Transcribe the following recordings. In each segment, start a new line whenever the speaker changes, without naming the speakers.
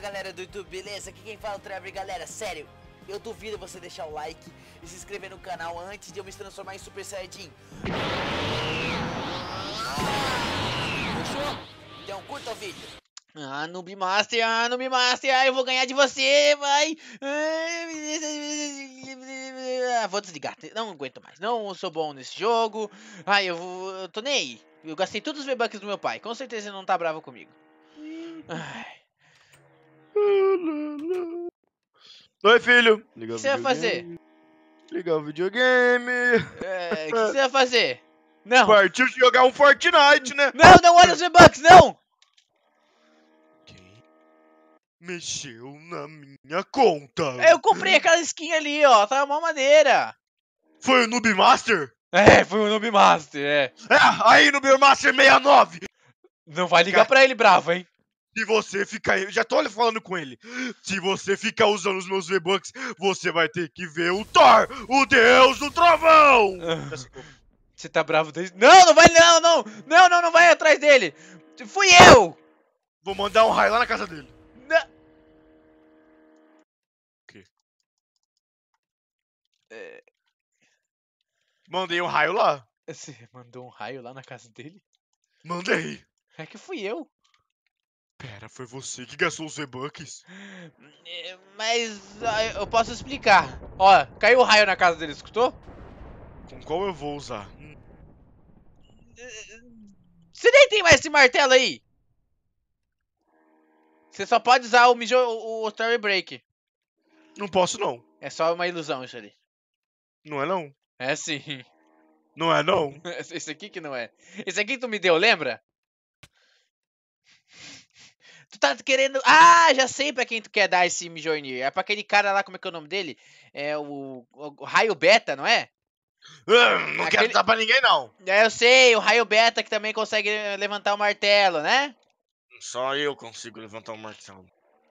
galera do YouTube, beleza? Aqui quem fala é o Trevor, galera, sério, eu duvido você deixar o like e se inscrever no canal antes de eu me transformar em Super Saiyajin. Fechou? Então curta o vídeo. Ah, Noob Master, ah, Noob Master, ah, eu vou ganhar de você, vai! Ah, vou desligar, não aguento mais, não sou bom nesse jogo. Ai, eu vou, eu tô nem aí. Eu gastei todos os V-Bucks do meu pai, com certeza ele não tá bravo comigo. Ai... Oi, filho. o que você vai fazer? Ligar o videogame. É, o que você vai fazer? Não. Partiu jogar um Fortnite, né? Não, não olha os V-Bucks, não! Quem mexeu na minha conta? Eu comprei aquela skin ali, ó. Tava tá uma maneira. Foi o Noob Master? É, foi o Noob Master, é. É, aí Noob Master 69! Não vai ligar Car... pra ele bravo, hein? Se você ficar. Já tô falando com ele. Se você ficar usando os meus V-Bucks, você vai ter que ver o Thor, o Deus do Trovão! Ah. Você tá bravo desde. Não, não vai, não, não! Não, não, não vai atrás dele! Fui eu! Vou mandar um raio lá na casa dele. Na... O quê? É... Mandei um raio lá. Você mandou um raio lá na casa dele? Mandei! É que fui eu. Pera, foi você que gastou os V-Bucks? É, mas ah, eu posso explicar. Ó, caiu o raio na casa dele, escutou? Com qual eu vou usar? Você nem tem mais esse martelo aí! Você só pode usar o, mijo, o, o Break. Não posso, não. É só uma ilusão isso ali. Não é, não? É sim. Não é, não? Esse aqui que não é. Esse aqui que tu me deu, lembra? Tu tá querendo. Ah, já sei pra quem tu quer dar esse Mjolnir. É pra aquele cara lá, como é que é o nome dele? É o, o Raio Beta, não é? Hum, não Aquele... quero dar pra ninguém, não. É, eu sei, o raio beta que também consegue levantar o martelo, né? Só eu consigo levantar o martelo.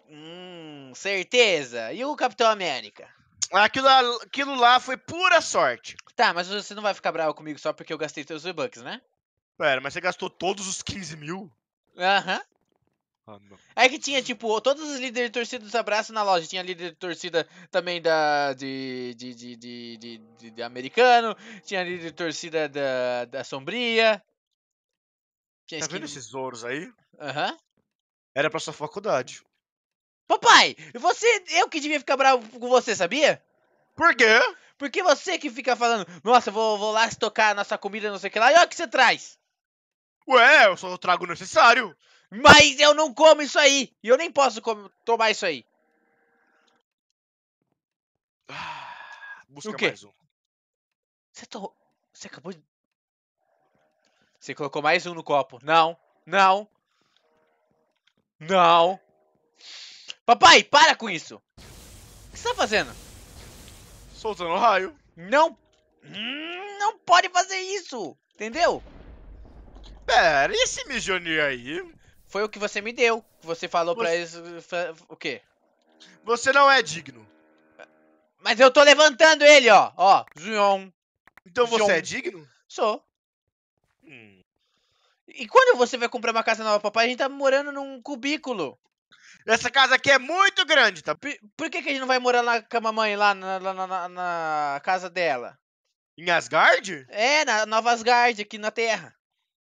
Hum, certeza. E o Capitão América? Aquilo, aquilo lá foi pura sorte. Tá, mas você não vai ficar bravo comigo só porque eu gastei teus V-Bucks, né? Pera, mas você gastou todos os 15 mil? Aham. Ah, É que tinha, tipo, todos os líderes de torcida dos abraços na loja. Tinha líder de torcida também da, de, de, de, de, de, de, de americano, tinha líder de torcida da, da sombria. Tinha tá vendo esses ouros aí? Aham. Uhum. Era pra sua faculdade. Papai, você, eu que devia ficar bravo com você, sabia? Por quê? Porque você que fica falando, nossa, vou, vou lá tocar a nossa comida, não sei o que lá, e olha o que você traz. Ué, eu só trago o necessário. Mas eu não como isso aí. E eu nem posso comer, tomar isso aí. Ah, busca o quê? mais um. Você, to... Você acabou de. Você colocou mais um no copo. Não, não. Não. Papai, para com isso. O que você tá fazendo? Soltando raio. Não. Não pode fazer isso. Entendeu? Pera, e esse mijoninho aí? Foi o que você me deu. Você falou você... pra eles. Eh, o quê? Você não é digno. Mas eu tô levantando ele, ó. Ó, Zion. Então Zion. você é digno? Sou. Hum. E quando você vai comprar uma casa nova, papai? A gente tá morando num cubículo. Essa casa aqui é muito grande, tá? Por, por que, que a gente não vai morar lá com a mamãe, lá na, na, na, na casa dela? Em Asgard? É, na Nova Asgard, aqui na Terra.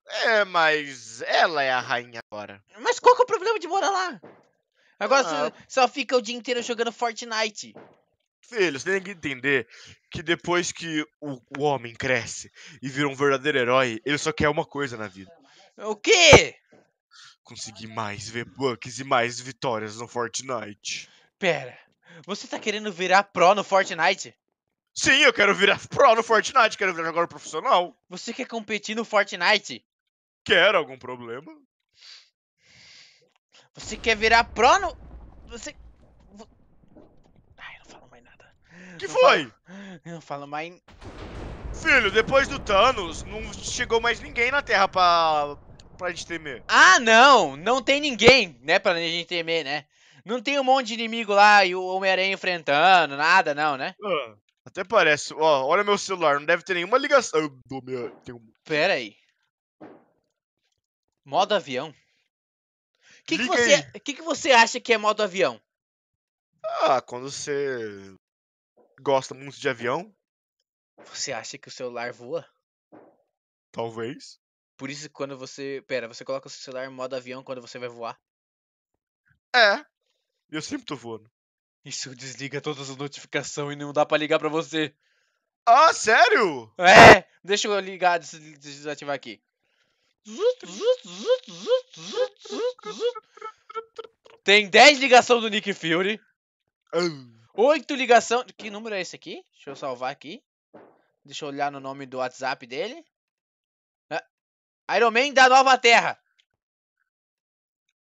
É, mas ela é a rainha agora. Mas qual que é o problema de morar lá? Agora ah. você só fica o dia inteiro jogando Fortnite. Filho, você tem que entender que depois que o, o homem cresce e vira um verdadeiro herói, ele só quer uma coisa na vida. O quê? Conseguir mais V-Bucks e mais vitórias no Fortnite. Pera, você tá querendo virar pro no Fortnite? Sim, eu quero virar pro no Fortnite, quero virar agora profissional. Você quer competir no Fortnite? Quer algum problema? Você quer virar prono? Você... Ai, não falo mais nada. Que não foi? Falo... Eu não falo mais... Filho, depois do Thanos, não chegou mais ninguém na Terra pra... pra gente temer. Ah, não! Não tem ninguém, né, pra gente temer, né? Não tem um monte de inimigo lá e o Homem-Aranha enfrentando, nada não, né? Ah, até parece. Ó, olha meu celular, não deve ter nenhuma ligação do meu... Tem um... Pera aí. Modo avião? O que, que, você, que, que você acha que é modo avião? Ah, quando você gosta muito de avião. Você acha que o celular voa? Talvez. Por isso quando você. Pera, você coloca o seu celular em modo avião quando você vai voar? É. Eu sempre tô voando. Isso desliga todas as notificações e não dá pra ligar pra você. Ah, sério? É! Deixa eu ligar, desativar aqui. Tem 10 ligação do Nick Fury. 8 ah. ligação. Que número é esse aqui? Deixa eu salvar aqui. Deixa eu olhar no nome do WhatsApp dele. Ah, Iron Man da Nova Terra.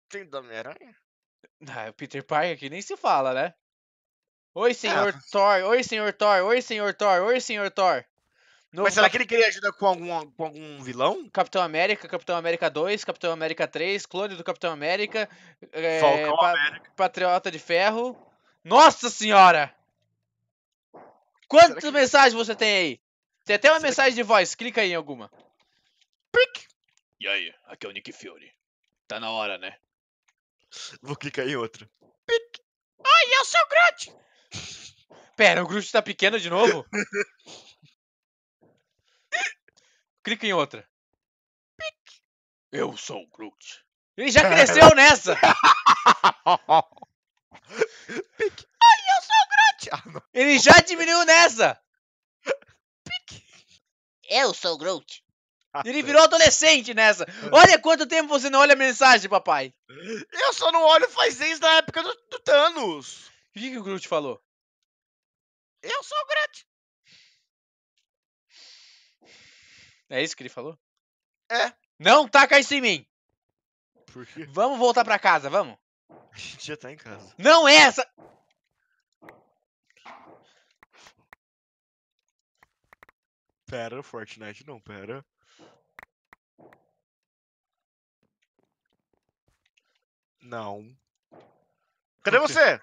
Tem da Homem-Aranha? Ah, o Peter Parker que nem se fala, né? Oi, senhor ah. Thor. Oi, senhor Thor. Oi, senhor Thor. Oi, senhor Thor. Mas será que ele queria ajuda com algum, com algum vilão? Capitão América, Capitão América 2, Capitão América 3, clone do Capitão América, é, América. Patriota de Ferro. Nossa Senhora! Quantas que... mensagens você tem aí? Tem até uma será mensagem que... de voz, clica aí em alguma. Pic. E aí, aqui é o Nick Fury. Tá na hora, né? Vou clicar em outra. Pic. Ai, eu sou o Groot! Pera, o Groot tá pequeno de novo? Clica em outra. Pic. Eu sou o Groot. Ele já cresceu nessa. Pic. Ai, eu sou o Groot. Ah, Ele já diminuiu nessa. Pic. Eu sou o Groot. Ah, Ele virou adolescente nessa. Olha quanto tempo você não olha a mensagem, papai. Eu só não olho faz desde a época do, do Thanos. O que, que o Groot falou? Eu sou o Groot. É isso que ele falou? É. Não taca isso em mim! Por quê? Vamos voltar pra casa, vamos? A gente já tá em casa. Não é essa! Pera, Fortnite não, pera. Não. Cadê você?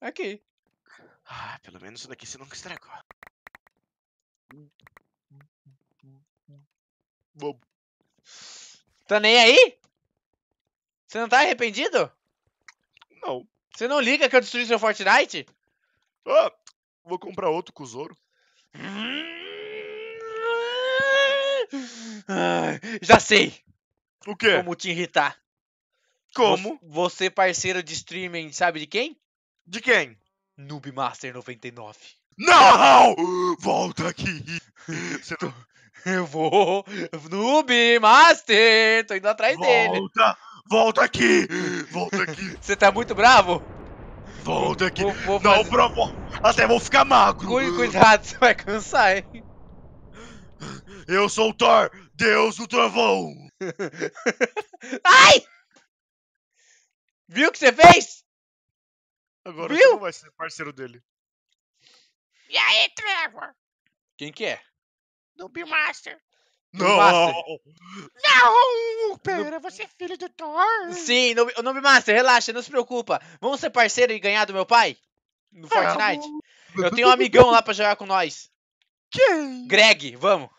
Aqui. Ah, pelo menos isso daqui você nunca estragou. Bobo. Tá nem aí? Você não tá arrependido? Não. Você não liga que eu destruí seu Fortnite? Ah, vou comprar outro Cusouro. Ah, já sei. O quê? Como te irritar. Como? Você parceiro de streaming, sabe de quem? De quem? noobmaster Master 99. Não! Volta aqui! Eu vou no Master! Tô indo atrás volta, dele! Volta! Volta aqui! Volta aqui! Você tá muito bravo? Volta aqui! Vou, vou Não fazer... provo... Até vou ficar magro! Cuidado, você vai cansar, hein? Eu sou o Thor, Deus do Trovão! Ai! Viu o que você fez? Agora Viu? você não vai ser parceiro dele. E aí, Trevor? Quem que é? Noob Master.
Não!
Não, Pera, você é filho do Thor. Sim, Noob, Noob Master, relaxa, não se preocupa. Vamos ser parceiro e ganhar do meu pai? No Fortnite? Eu tenho um amigão lá pra jogar com nós. Quem? Greg, vamos.